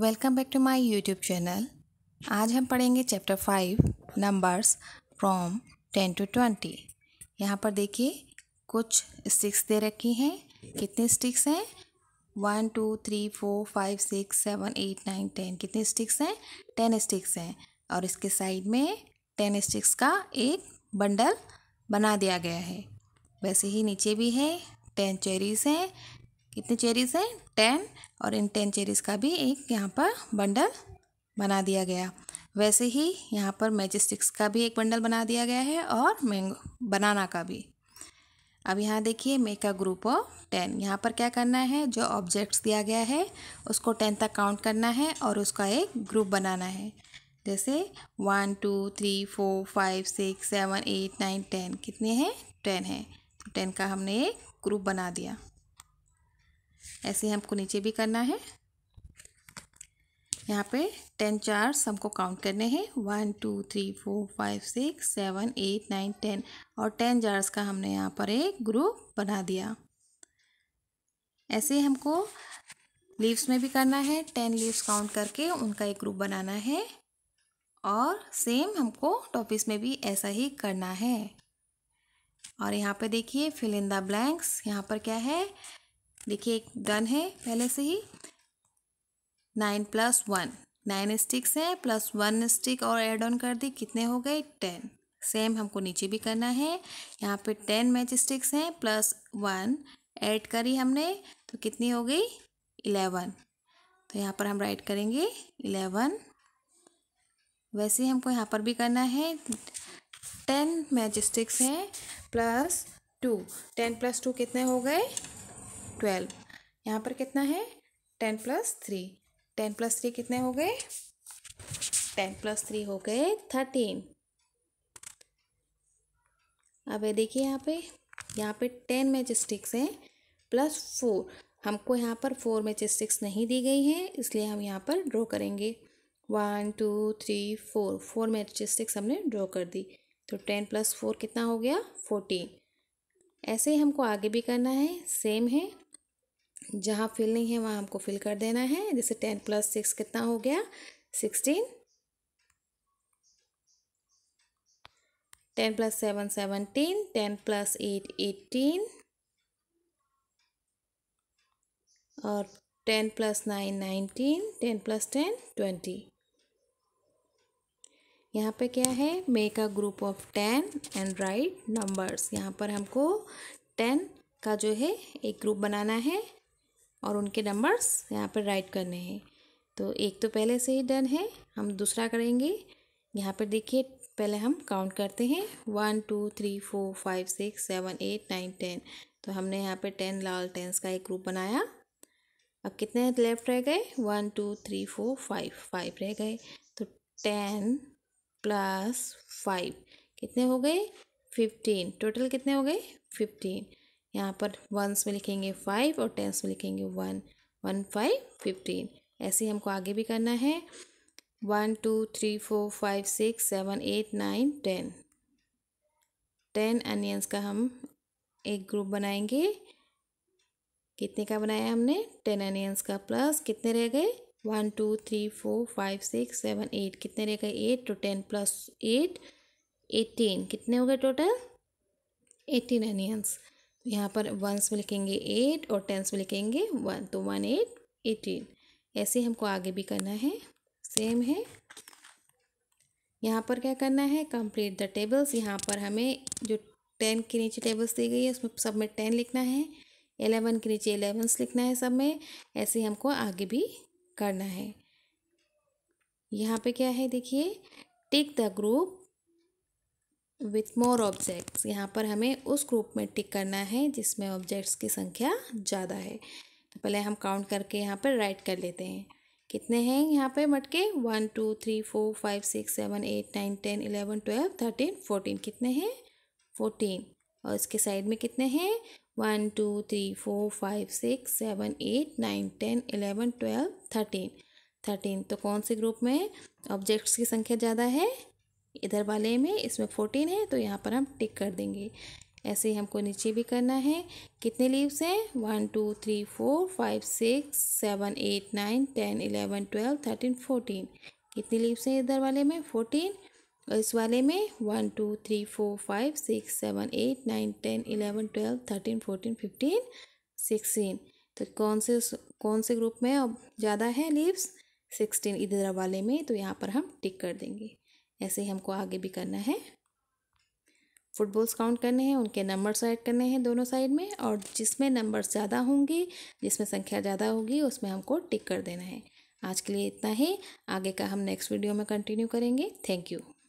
welcome back to my YouTube channel आज हम पढ़ेंगे chapter five numbers from ten to twenty यहाँ पर देखिए कुछ स्टिक्स दे रखी हैं कितने स्टिक्स हैं one two three four five six seven eight nine ten कितने स्टिक्स हैं टेन स्टिक्स हैं और इसके साइड में टेन स्टिक्स का एक बंडल बना दिया गया है वैसे ही नीचे भी है टेन चेरीज हैं कितने चेरीज़ हैं टेन और इन टेन चेरीज़ का भी एक यहाँ पर बंडल बना दिया गया वैसे ही यहाँ पर मैजिस्टिक्स का भी एक बंडल बना दिया गया है और मैंगो बनाना का भी अब यहाँ देखिए make a group of ten यहाँ पर क्या करना है जो ऑब्जेक्ट्स दिया गया है उसको टेन तक काउंट करना है और उसका एक ग्रुप बनाना है जैसे one two three four five six seven eight nine ten कितने हैं टेन है तो टेन का हमने एक ग्रुप बना दिया ऐसे ही हमको नीचे भी करना है यहाँ पे टेन चार्स हमको काउंट करने हैं one two three four five six seven eight nine ten और टेन जार्स का हमने यहाँ पर एक ग्रुप बना दिया ऐसे हमको लीव्स में भी करना है टेन लीव्स काउंट करके उनका एक ग्रुप बनाना है और सेम हमको टॉपिस में भी ऐसा ही करना है और यहाँ पे देखिए फिल इन द ब्लैंक्स यहाँ पर क्या है देखिए एक डन है पहले से ही nine plus one nine sticks हैं प्लस वन स्टिक और एड ऑन कर दी कितने हो गए टेन सेम हमको नीचे भी करना है यहाँ पे टेन मैच स्टिक्स हैं प्लस वन ऐड करी हमने तो कितनी हो गई इलेवन तो यहाँ पर हम राइट करेंगे इलेवन वैसे हमको यहाँ पर भी करना है टेन मैच स्टिक्स हैं plus two ten plus two कितने हो गए ट्वेल्व यहाँ पर कितना है ten plus three ten plus three कितने हो गए टेन प्लस थ्री हो गए थर्टीन अब ये देखिए यहाँ पे यहाँ पे टेन मैच हैं प्लस फोर हमको यहाँ पर फोर मैच नहीं दी गई हैं इसलिए हम यहाँ पर ड्रॉ करेंगे one two three four four match हमने ड्रॉ कर दी तो टेन प्लस फोर कितना हो गया फोर्टीन ऐसे ही हमको आगे भी करना है सेम है जहाँ फिल नहीं है वहाँ हमको फिल कर देना है जैसे टेन प्लस सिक्स कितना हो गया sixteen ten plus seven seventeen ten plus eight eighteen और ten plus nine nineteen ten plus ten twenty यहाँ पे क्या है make a group of ten and write numbers यहाँ पर हमको टेन का जो है एक ग्रुप बनाना है और उनके नंबर्स यहाँ पर राइट करने हैं तो एक तो पहले से ही डन है हम दूसरा करेंगे यहाँ पर देखिए पहले हम काउंट करते हैं one two three four five six seven eight nine ten तो हमने यहाँ पर टेन लाल टेंस का एक ग्रुप बनाया अब कितने लेफ्ट रह गए one two three four five five रह गए तो टेन प्लस फाइव कितने हो गए फिफ्टीन टोटल कितने हो गए फिफ्टीन यहाँ पर वंस में लिखेंगे फाइव और टेंस में लिखेंगे वन वन फाइव फिफ्टीन ऐसे हमको आगे भी करना है one two three four five six seven eight nine ten ten onions का हम एक ग्रुप बनाएंगे कितने का बनाया हमने टेन अनियंस का प्लस कितने रह गए one two three four five six seven eight कितने रह गए eight two ten plus eight eighteen कितने हो गए टोटल एटीन अनियंस तो यहाँ पर वंस में लिखेंगे एट और टेंस में लिखेंगे वन तो वन एट एटीन ऐसे हमको आगे भी करना है सेम है यहाँ पर क्या करना है कंप्लीट द टेबल्स यहाँ पर हमें जो टेन के नीचे टेबल्स दी गई है उसमें सब में टेन लिखना है एलेवन के नीचे एलेवंस लिखना है सब में ऐसे हमको आगे भी करना है यहाँ पे क्या है देखिए tick the group with more objects यहाँ पर हमें उस ग्रुप में टिक करना है जिसमें ऑब्जेक्ट्स की संख्या ज़्यादा है तो पहले हम काउंट करके यहाँ पर राइट कर लेते हैं कितने हैं यहाँ पे मटके one two three four five six seven eight nine ten eleven twelve thirteen fourteen कितने हैं फोर्टीन और इसके साइड में कितने हैं one two three four five six seven eight nine ten eleven twelve thirteen thirteen तो कौन से ग्रुप में ऑब्जेक्ट्स की संख्या ज़्यादा है इधर वाले में इसमें फोर्टीन है तो यहाँ पर हम टिक कर देंगे ऐसे ही हमको नीचे भी करना है कितने लीव्स हैं one two three four five six seven eight nine ten eleven twelve thirteen fourteen कितने लीव्स हैं इधर वाले में फोर्टीन और इस वाले में one two three four five six seven eight nine ten eleven twelve thirteen fourteen fifteen sixteen तो कौन से कौन से ग्रुप में अब ज़्यादा है लीव्स सिक्सटीन इधर वाले में तो यहाँ पर हम टिक कर देंगे ऐसे ही हमको आगे भी करना है फुटबॉल्स काउंट करने हैं उनके नंबर्स ऐड करने हैं दोनों साइड में और जिसमें नंबर्स ज़्यादा होंगे जिसमें संख्या ज़्यादा होगी उसमें हमको टिक कर देना है आज के लिए इतना ही आगे का हम नेक्स्ट वीडियो में कंटिन्यू करेंगे थैंक यू